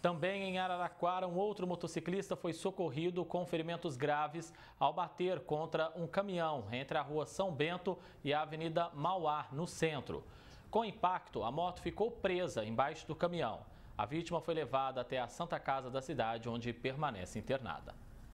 Também em Araraquara, um outro motociclista foi socorrido com ferimentos graves ao bater contra um caminhão entre a rua São Bento e a Avenida Mauá, no centro. Com impacto, a moto ficou presa embaixo do caminhão. A vítima foi levada até a Santa Casa da cidade, onde permanece internada.